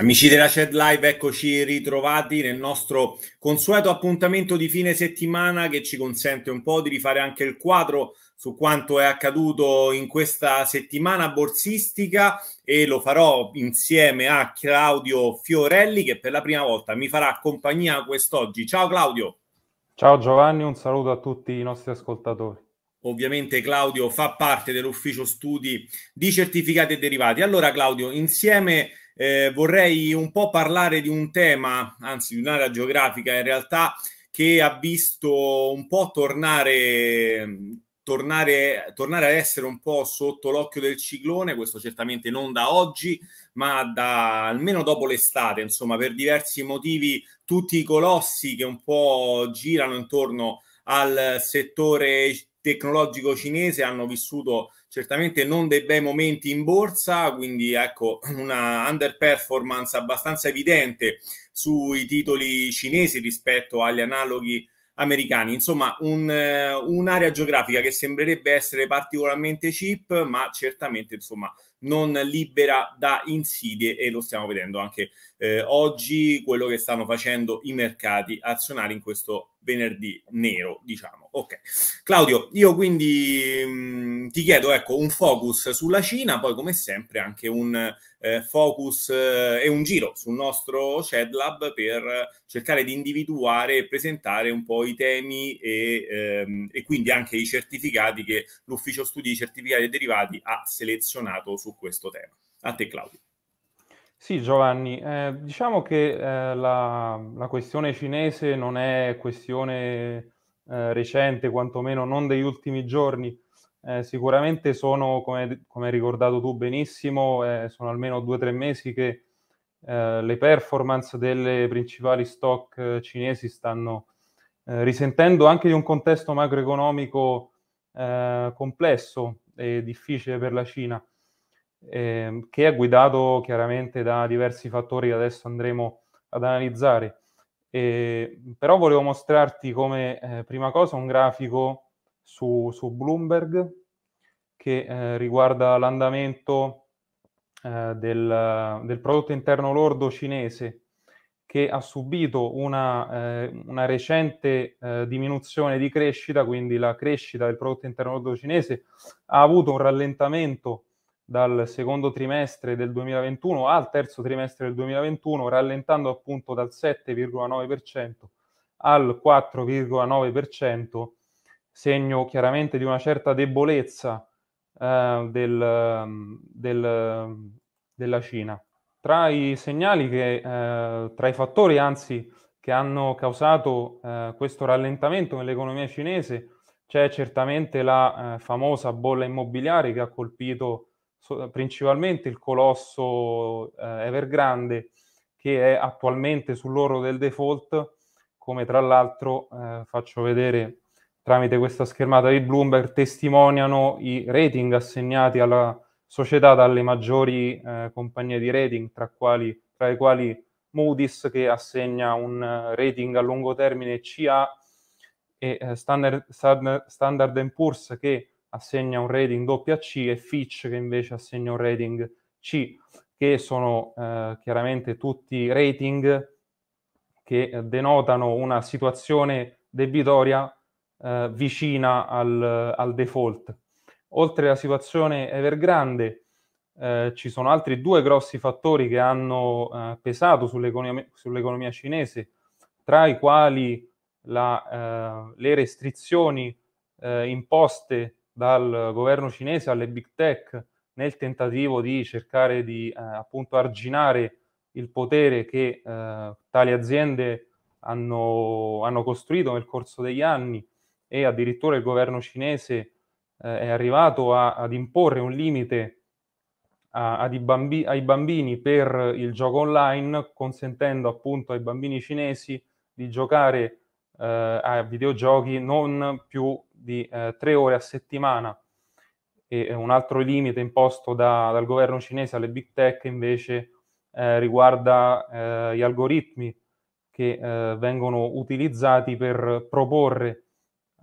Amici della Shed Live, eccoci ritrovati nel nostro consueto appuntamento di fine settimana che ci consente un po' di rifare anche il quadro su quanto è accaduto in questa settimana borsistica e lo farò insieme a Claudio Fiorelli che per la prima volta mi farà compagnia quest'oggi. Ciao Claudio. Ciao Giovanni, un saluto a tutti i nostri ascoltatori. Ovviamente Claudio fa parte dell'ufficio studi di certificati e derivati. Allora Claudio, insieme a eh, vorrei un po' parlare di un tema, anzi di un'area geografica in realtà, che ha visto un po' tornare, tornare, tornare ad essere un po' sotto l'occhio del ciclone, questo certamente non da oggi, ma da almeno dopo l'estate, insomma, per diversi motivi, tutti i colossi che un po' girano intorno al settore tecnologico cinese hanno vissuto certamente non dei bei momenti in borsa, quindi ecco una underperformance abbastanza evidente sui titoli cinesi rispetto agli analoghi americani. Insomma, un, eh, un'area geografica che sembrerebbe essere particolarmente cheap, ma certamente insomma non libera da insidie e lo stiamo vedendo anche eh, oggi quello che stanno facendo i mercati azionari in questo venerdì nero, diciamo. Ok. Claudio, io quindi mh, mm, ti chiedo ecco un focus sulla Cina, poi come sempre anche un eh, focus eh, e un giro sul nostro Shed Lab per cercare di individuare e presentare un po' i temi e, ehm, e quindi anche i certificati che l'ufficio studi di certificati e derivati ha selezionato su su questo tema. A te Claudio. Sì Giovanni, eh, diciamo che eh, la, la, questione cinese non è questione eh, recente, quantomeno non degli ultimi giorni. Eh, sicuramente sono, come, come, hai ricordato tu benissimo, eh, sono almeno due o tre mesi che eh, le performance delle principali stock cinesi stanno risentendo anche di un contesto macroeconomico complesso e difficile per la Cina ehm, che è guidato chiaramente da diversi fattori che adesso andremo ad analizzare. Eh, però volevo mostrarti come eh, prima cosa un grafico su, su Bloomberg che eh, riguarda l'andamento eh, del, del, prodotto interno lordo cinese che ha subito una, eh, una recente eh, diminuzione di crescita, quindi la crescita del prodotto interno lordo cinese ha avuto un rallentamento dal secondo trimestre del 2021 al terzo trimestre del 2021, rallentando appunto dal 7,9% al 4,9%, segno chiaramente di una certa debolezza eh, del, del, della Cina. Tra i segnali che, eh, tra i fattori anzi che hanno causato eh, questo rallentamento nell'economia cinese, c'è certamente la eh, famosa bolla immobiliare che ha colpito so, principalmente il colosso eh, Evergrande che è attualmente sull'oro del default, come tra l'altro eh, faccio vedere tramite questa schermata di Bloomberg, testimoniano i rating assegnati alla società dalle maggiori eh, compagnie di rating, tra, quali, tra le quali Moody's che assegna un eh, rating a lungo termine CA e eh, Standard, Standard Poor's che assegna un rating doppia C e Fitch che invece assegna un rating C, che sono eh, chiaramente tutti rating che denotano una situazione debitoria eh, vicina al, al, default. Oltre alla situazione Evergrande, eh, ci sono altri due grossi fattori che hanno eh, pesato sull'economia, sull'economia, cinese, tra i quali la, eh, le restrizioni eh, imposte dal governo cinese alle big tech nel tentativo di cercare di eh, appunto arginare il potere che eh, tali aziende hanno, hanno, costruito nel corso degli anni e addirittura il governo cinese eh, è arrivato a, ad imporre un limite a, bambi- ai bambini per il gioco online, consentendo appunto ai bambini cinesi di giocare eh, a videogiochi non più di eh, tre ore a settimana e un altro limite imposto da, dal governo cinese alle big tech invece eh, riguarda eh, gli algoritmi che eh, vengono utilizzati per proporre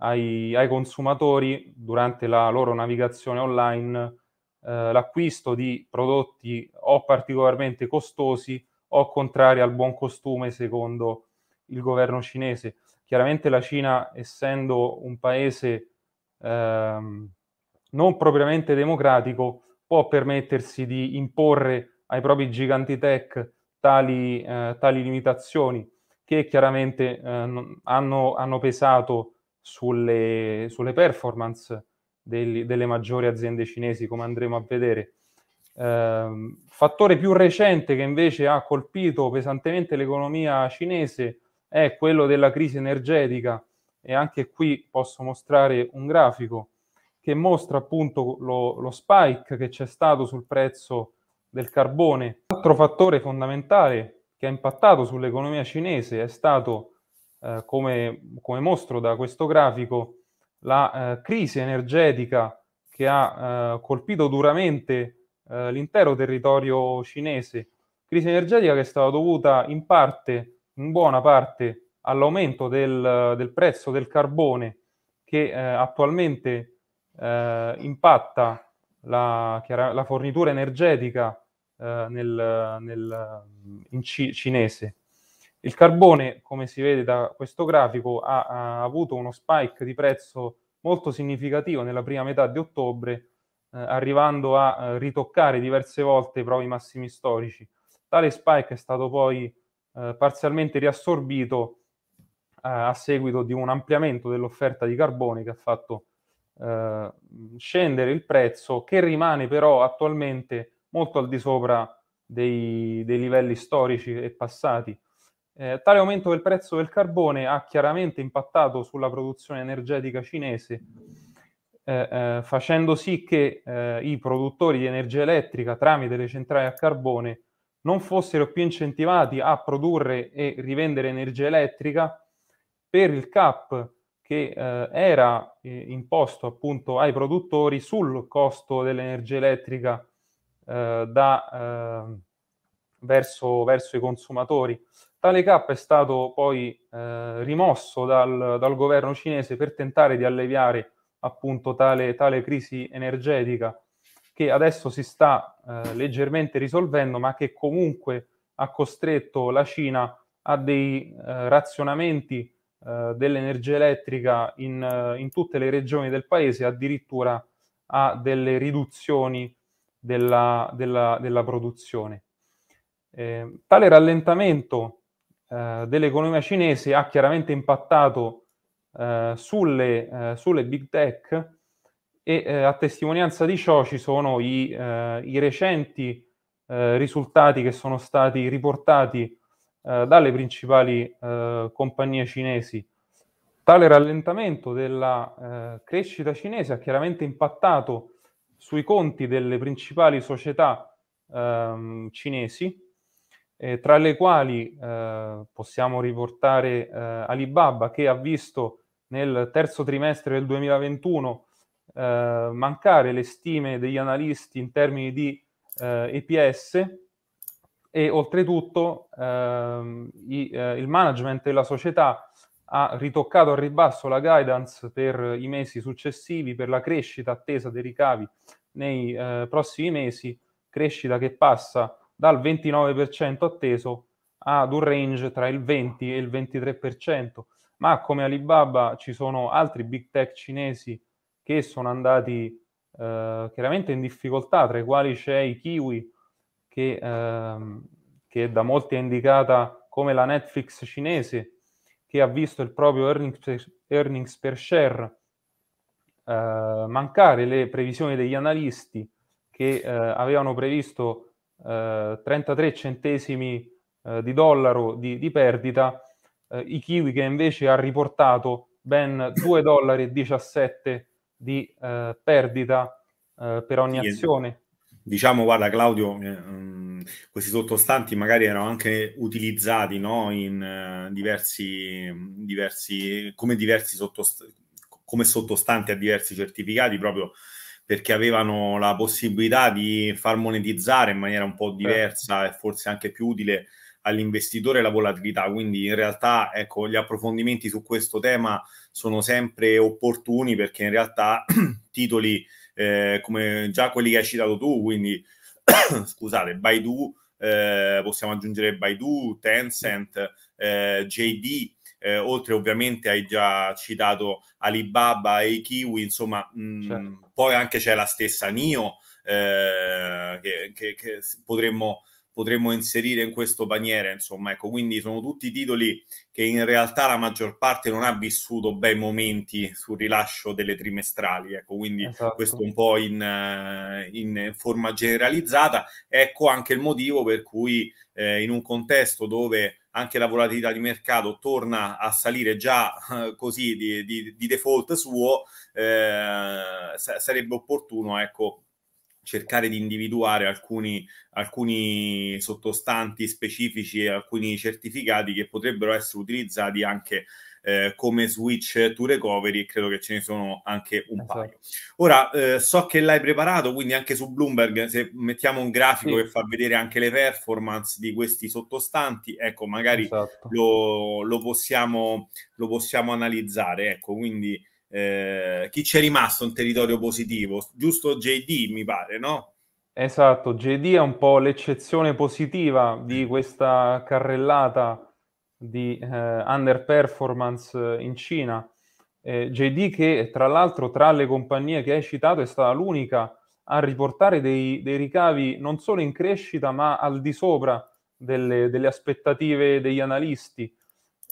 ai, ai, consumatori durante la loro navigazione online eh, l'acquisto di prodotti o particolarmente costosi o contrari al buon costume secondo il governo cinese. Chiaramente la Cina, essendo un paese ehm, non propriamente democratico, può permettersi di imporre ai propri giganti tech tali, eh, tali limitazioni che chiaramente eh, hanno, hanno, pesato sulle, sulle performance degli, delle maggiori aziende cinesi, come andremo a vedere. Eh, fattore più recente che invece ha colpito pesantemente l'economia cinese è quello della crisi energetica e anche qui posso mostrare un grafico che mostra appunto lo, lo spike che c'è stato sul prezzo del carbone. altro fattore fondamentale che ha impattato sull'economia cinese è stato, eh, come, come, mostro da questo grafico, la eh, crisi energetica che ha eh, colpito duramente eh, l'intero territorio cinese. Crisi energetica che è stata dovuta in parte a in buona parte all'aumento del, del prezzo del carbone che eh, attualmente eh, impatta la, la, fornitura energetica eh, nel, nel, in ci, cinese. Il carbone, come si vede da questo grafico, ha, ha, avuto uno spike di prezzo molto significativo nella prima metà di ottobre, eh, arrivando a eh, ritoccare diverse volte proprio i massimi storici. Tale spike è stato poi eh, parzialmente riassorbito eh, a seguito di un ampliamento dell'offerta di carbone che ha fatto eh, scendere il prezzo, che rimane però attualmente molto al di sopra dei, dei livelli storici e passati. Eh, tale aumento del prezzo del carbone ha chiaramente impattato sulla produzione energetica cinese, eh, eh, facendo sì che i produttori di energia elettrica tramite le centrali a carbone non fossero più incentivati a produrre e rivendere energia elettrica per il cap che eh, era eh, imposto appunto ai produttori sul costo dell'energia elettrica eh, da, ehm, verso, verso, i consumatori. Tale cap è stato poi eh, rimosso dal, dal, governo cinese per tentare di alleviare appunto tale, tale crisi energetica che adesso si sta eh, leggermente risolvendo, ma che comunque ha costretto la Cina a dei eh, razionamenti eh, dell'energia elettrica in, eh, in, tutte le regioni del paese, addirittura a delle riduzioni della, della, della produzione. Ehm, tale rallentamento eh, dell'economia cinese ha chiaramente impattato eh, sulle, sulle big tech, e eh, a testimonianza di ciò ci sono i, eh, i recenti eh, risultati che sono stati riportati eh, dalle principali eh, compagnie cinesi. Tale rallentamento della crescita cinese ha chiaramente impattato sui conti delle principali società ehm, cinesi, eh, tra le quali eh, possiamo riportare eh, Alibaba che ha visto nel terzo trimestre del 2021 eh, mancare le stime degli analisti in termini di eh, EPS e oltretutto ehm, i, eh, il management della società ha ritoccato al ribasso la guidance per i mesi successivi per la crescita attesa dei ricavi nei eh, prossimi mesi, crescita che passa dal 29% atteso ad un range tra il 20 e il 23%, ma come Alibaba ci sono altri big tech cinesi che sono andati eh, chiaramente in difficoltà, tra i quali c'è i Kiwi, che, ehm, che da molti è indicata come la Netflix cinese, che ha visto il proprio earnings, earnings per share eh, mancare le previsioni degli analisti che eh, avevano previsto eh, 33 centesimi eh, di dollaro di, di perdita, eh, i Kiwi che invece ha riportato ben 2,17 dollari di eh, perdita eh, per ogni sì, eh, azione. Diciamo, guarda Claudio, ehm, questi sottostanti magari erano anche utilizzati no? in, eh, diversi, diversi, come, diversi sottost- come sottostanti a diversi certificati proprio perché avevano la possibilità di far monetizzare in maniera un po' certo. diversa e forse anche più utile all'investitore la volatilità. Quindi in realtà ecco, gli approfondimenti su questo tema sono sempre opportuni perché in realtà titoli eh, come già quelli che hai citato tu, quindi scusate, Baidu, eh, possiamo aggiungere Baidu, Tencent, eh, JD, eh, oltre ovviamente hai già citato Alibaba e Kiwi, insomma, mh, mm, certo. poi anche c'è la stessa NIO eh, che, che, che potremmo potremmo inserire in questo paniere, insomma, ecco, quindi sono tutti titoli che in realtà la maggior parte non ha vissuto bei momenti sul rilascio delle trimestrali, ecco, quindi esatto. questo un po' in, in, forma generalizzata, ecco anche il motivo per cui eh, in un contesto dove anche la volatilità di mercato torna a salire già eh, così di, di, di, default suo, eh, sarebbe opportuno, ecco, cercare di individuare alcuni, alcuni sottostanti specifici alcuni certificati che potrebbero essere utilizzati anche eh, come switch to recovery credo che ce ne sono anche un esatto. paio. Ora eh, so che l'hai preparato, quindi anche su Bloomberg se mettiamo un grafico sì. che fa vedere anche le performance di questi sottostanti, ecco, magari esatto. lo, lo, possiamo, lo possiamo analizzare, ecco, quindi eh, chi c'è rimasto in territorio positivo? Giusto JD, mi pare, no? Esatto, JD è un po' l'eccezione positiva di mm. questa carrellata di eh, underperformance in Cina. Eh, JD che tra l'altro tra le compagnie che hai citato è stata l'unica a riportare dei, dei ricavi non solo in crescita ma al di sopra delle, delle aspettative degli analisti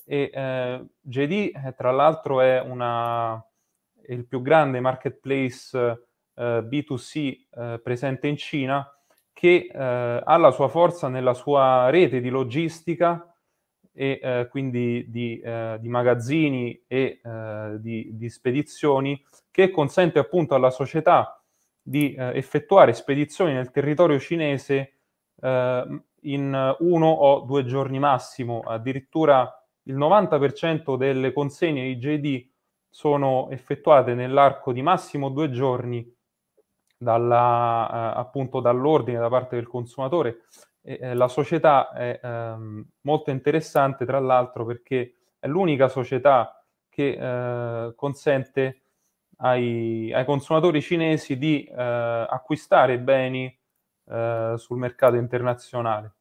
e eh, JD eh, tra l'altro è, una, è il più grande marketplace eh, B2C eh, presente in Cina che ha la sua forza nella sua rete di logistica e quindi di, di, magazzini e di, di spedizioni che consente appunto alla società di eh, effettuare spedizioni nel territorio cinese eh, in uno o due giorni massimo, addirittura il 90% delle consegne IGD sono effettuate nell'arco di massimo due giorni dalla, eh, appunto dall'ordine da parte del consumatore. E, eh, la società è ehm, molto interessante, tra l'altro, perché è l'unica società che eh, consente ai, ai, consumatori cinesi di eh, acquistare beni eh, sul mercato internazionale.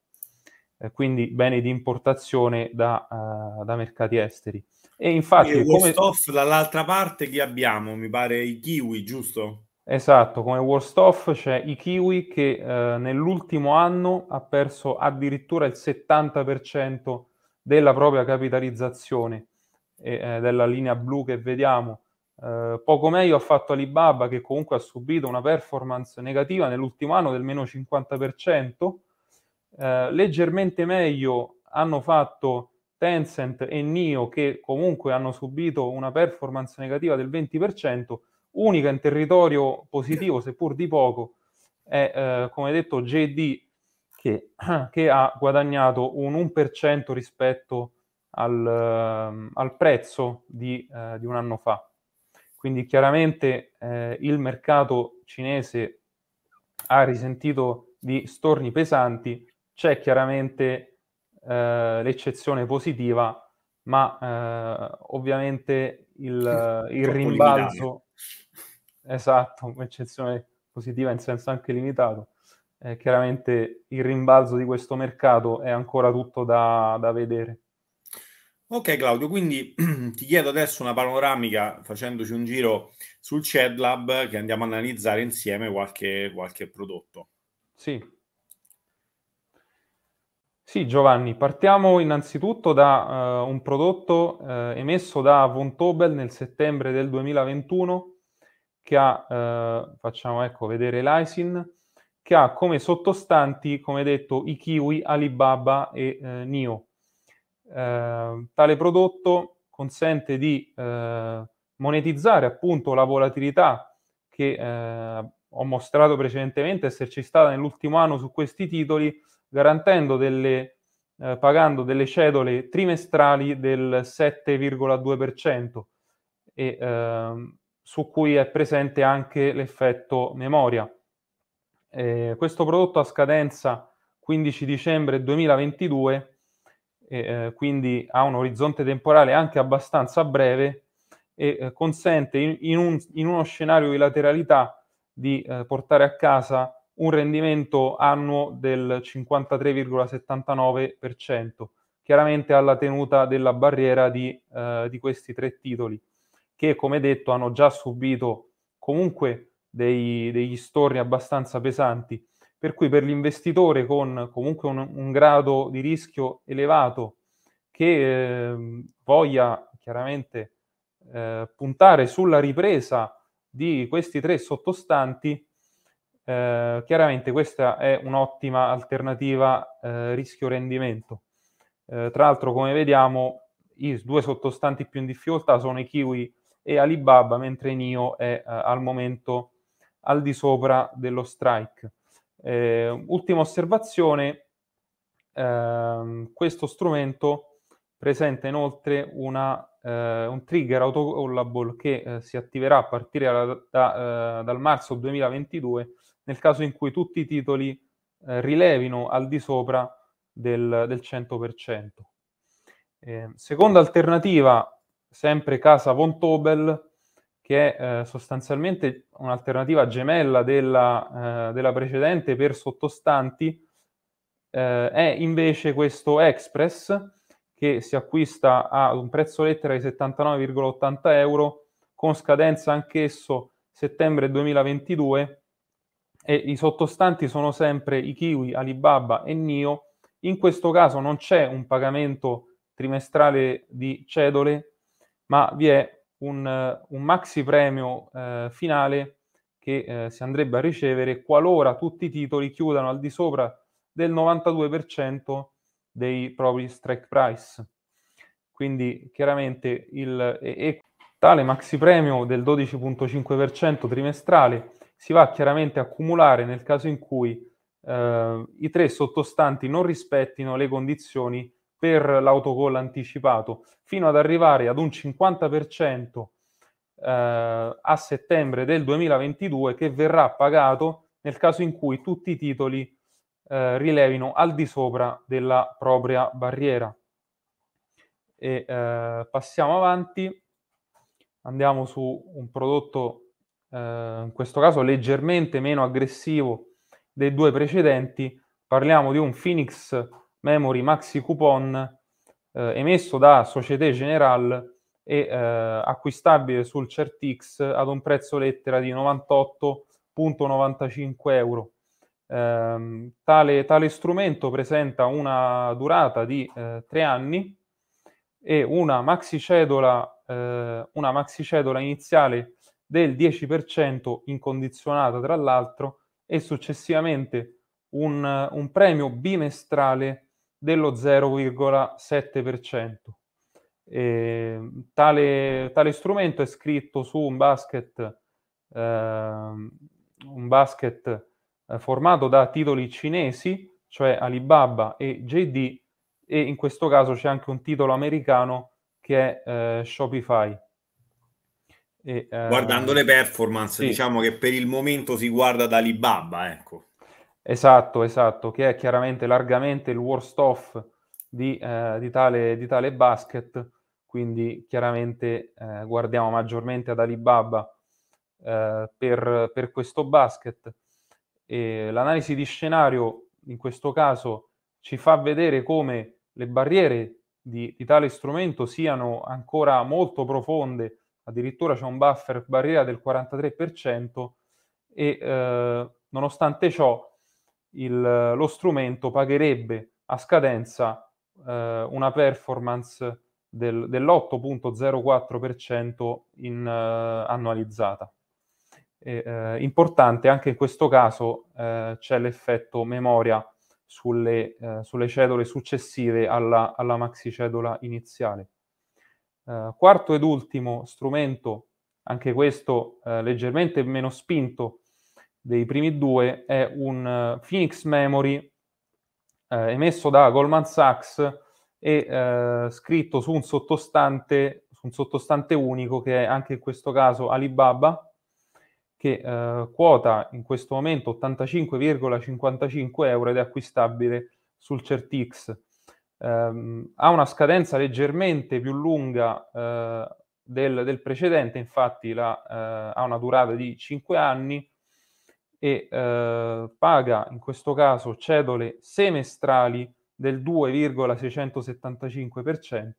Eh, quindi beni di importazione da, uh, da mercati esteri. E infatti, e come... off dall'altra parte chi abbiamo? Mi pare i kiwi, giusto? Esatto, come worst off c'è i kiwi che eh, nell'ultimo anno ha perso addirittura il 70% della propria capitalizzazione e, eh, della linea blu che vediamo. Eh, poco meglio ha fatto Alibaba che comunque ha subito una performance negativa nell'ultimo anno del meno 50%, eh, leggermente meglio hanno fatto Tencent e NIO che comunque hanno subito una performance negativa del 20%, unica in territorio positivo seppur di poco è eh, come detto JD che, che, ha guadagnato un 1% rispetto al, eh, al prezzo di, eh, di, un anno fa. Quindi chiaramente eh, il mercato cinese ha risentito di storni pesanti c'è chiaramente eh, l'eccezione positiva, ma eh, ovviamente il, eh, eh, il rimbalzo, esatto, un'eccezione positiva in senso anche limitato, eh, chiaramente il rimbalzo di questo mercato è ancora tutto da, da vedere. Ok Claudio, quindi ti chiedo adesso una panoramica facendoci un giro sul CEDLAB che andiamo a analizzare insieme qualche, qualche prodotto. Sì, sì, Giovanni, partiamo innanzitutto da uh, un prodotto uh, emesso da Von Tobel nel settembre del 2021 che ha, uh, facciamo ecco, vedere l'ISIN, che ha come sottostanti, come detto, i Kiwi, Alibaba e NIO. tale prodotto consente di monetizzare appunto la volatilità che ho mostrato precedentemente esserci stata nell'ultimo anno su questi titoli, garantendo delle, eh, pagando delle cedole trimestrali del 7,2% e ehm, su cui è presente anche l'effetto memoria. Eh, questo prodotto a scadenza 15 dicembre 2022, eh, quindi ha un orizzonte temporale anche abbastanza breve e eh, consente in, un, in, uno scenario di lateralità di eh, portare a casa un rendimento annuo del 53,79%, chiaramente alla tenuta della barriera di, eh, di, questi tre titoli, che come detto hanno già subito comunque dei, degli storni abbastanza pesanti, per cui per l'investitore con comunque un, un grado di rischio elevato che eh, voglia chiaramente eh, puntare sulla ripresa di questi tre sottostanti, eh, chiaramente questa è un'ottima alternativa eh, rischio-rendimento. Eh, tra l'altro, come vediamo, i due sottostanti più in difficoltà sono i Kiwi e Alibaba, mentre NIO è eh, al momento al di sopra dello strike. Eh, ultima osservazione, ehm, questo strumento presenta inoltre una eh, un trigger autocollable che eh, si attiverà a partire da, da, eh, dal marzo 2022 nel caso in cui tutti i titoli eh, rilevino al di sopra del, del 100%. Ehm, seconda alternativa, sempre casa Von Tobel, che è eh, sostanzialmente un'alternativa gemella della, eh, della precedente per sottostanti, è invece questo Express, che si acquista a un prezzo lettera di 79,80 euro con scadenza anch'esso settembre 2022 e i sottostanti sono sempre i Kiwi, Alibaba e Nio. In questo caso non c'è un pagamento trimestrale di cedole, ma vi è un, un maxi premio eh, finale che eh, si andrebbe a ricevere qualora tutti i titoli chiudano al di sopra del 92% dei propri strike price. Quindi chiaramente il e, e tale maxi premio del 12.5% trimestrale si va chiaramente a accumulare nel caso in cui eh, i tre sottostanti non rispettino le condizioni per l'autocall anticipato, fino ad arrivare ad un 50% eh, a settembre del 2022 che verrà pagato nel caso in cui tutti i titoli eh, rilevino al di sopra della propria barriera. E, eh, passiamo avanti, andiamo su un prodotto, eh, in questo caso leggermente meno aggressivo dei due precedenti, parliamo di un Phoenix Memory Maxi Coupon eh, emesso da Societe Generale e eh, acquistabile sul CertX ad un prezzo lettera di 98,95 euro. Eh, tale, tale, strumento presenta una durata di eh, tre anni e una maxicedola, eh, una maxicedola iniziale del 10% incondizionata tra l'altro e successivamente un, un premio bimestrale dello 0,7%. E ehm, tale, tale, strumento è scritto su un basket, eh, un basket eh, formato da titoli cinesi, cioè Alibaba e JD, e in questo caso c'è anche un titolo americano che è eh, Shopify. E, eh, Guardando le performance, sì. diciamo che per il momento si guarda da Alibaba, ecco. Esatto, esatto, che è chiaramente largamente il worst off di, eh, di, tale, di tale, basket, quindi chiaramente eh, guardiamo maggiormente ad Alibaba eh, per, per questo basket. E l'analisi di scenario in questo caso ci fa vedere come le barriere di, di tale strumento siano ancora molto profonde, addirittura c'è un buffer barriera del 43% e eh, nonostante ciò il, lo strumento pagherebbe a scadenza eh, una performance del, dell'8.04% in, eh, annualizzata eh, importante anche in questo caso eh, c'è l'effetto memoria sulle, eh, sulle cedole successive alla, alla maxicedola iniziale. Eh, quarto ed ultimo strumento, anche questo eh, leggermente meno spinto dei primi due, è un eh, Phoenix Memory emesso da Goldman Sachs e scritto su un sottostante, su un sottostante unico che è anche in questo caso Alibaba che eh, quota in questo momento 85,55 euro ed è acquistabile sul CertX. Um, ehm, ha una scadenza leggermente più lunga uh, del, del, precedente, infatti la, uh, ha una durata di 5 anni e uh, paga in questo caso cedole semestrali del 2,675%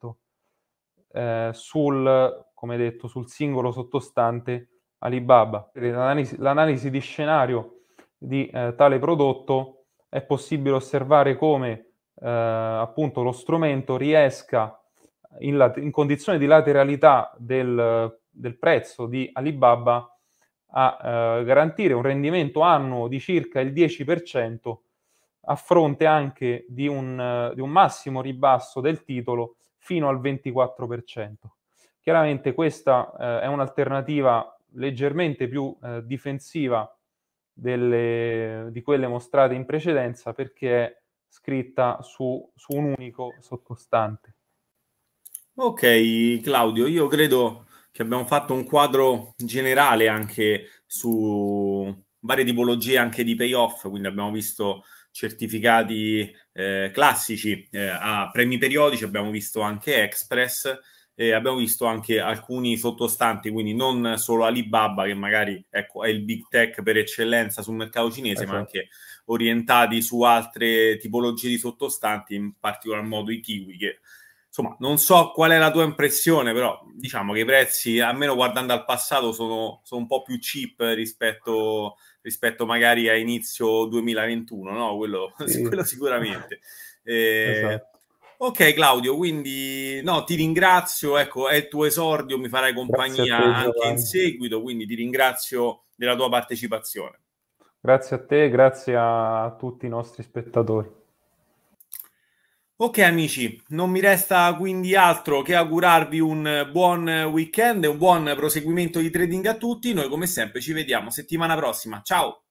sul, come detto, sul singolo sottostante Alibaba. L'analisi, l'analisi di scenario di eh, tale prodotto è possibile osservare come eh, appunto lo strumento riesca in, lat- in condizione di lateralità del, del prezzo di Alibaba a eh, garantire un rendimento annuo di circa il 10% a fronte anche di un, di un massimo ribasso del titolo fino al 24%. Chiaramente questa eh, è un'alternativa leggermente più eh, difensiva delle, di quelle mostrate in precedenza perché è scritta su, su un unico sottostante. Ok Claudio, io credo che abbiamo fatto un quadro generale anche su varie tipologie anche di payoff, quindi abbiamo visto certificati eh, classici eh, a premi periodici, abbiamo visto anche Express eh, abbiamo visto anche alcuni sottostanti, quindi non solo Alibaba che magari ecco, è il big tech per eccellenza sul mercato cinese, esatto. ma anche orientati su altre tipologie di sottostanti, in particolar modo i kiwi che insomma, non so qual è la tua impressione, però diciamo che i prezzi, almeno guardando al passato, sono, sono un po' più cheap rispetto, rispetto, magari a inizio 2021, no? Quello, sì. quello sicuramente. Eh, esatto. Ok Claudio, quindi no, ti ringrazio, ecco, è il tuo esordio, mi farai compagnia te, anche in seguito, quindi ti ringrazio della tua partecipazione. Grazie a te, grazie a tutti i nostri spettatori. Ok amici, non mi resta quindi altro che augurarvi un buon weekend e un buon proseguimento di trading a tutti. Noi come sempre ci vediamo settimana prossima. Ciao!